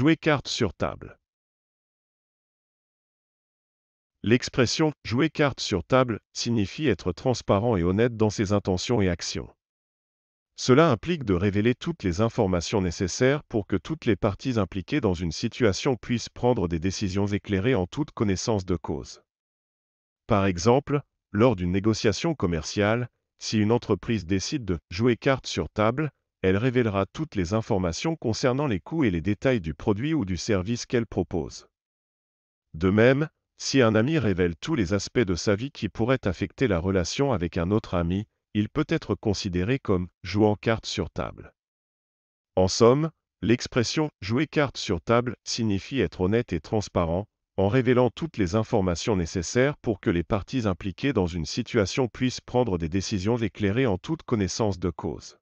Jouer carte sur table. L'expression jouer carte sur table signifie être transparent et honnête dans ses intentions et actions. Cela implique de révéler toutes les informations nécessaires pour que toutes les parties impliquées dans une situation puissent prendre des décisions éclairées en toute connaissance de cause. Par exemple, lors d'une négociation commerciale, si une entreprise décide de jouer carte sur table, elle révélera toutes les informations concernant les coûts et les détails du produit ou du service qu'elle propose. De même, si un ami révèle tous les aspects de sa vie qui pourraient affecter la relation avec un autre ami, il peut être considéré comme jouant carte sur table. En somme, l'expression jouer carte sur table signifie être honnête et transparent, en révélant toutes les informations nécessaires pour que les parties impliquées dans une situation puissent prendre des décisions éclairées en toute connaissance de cause.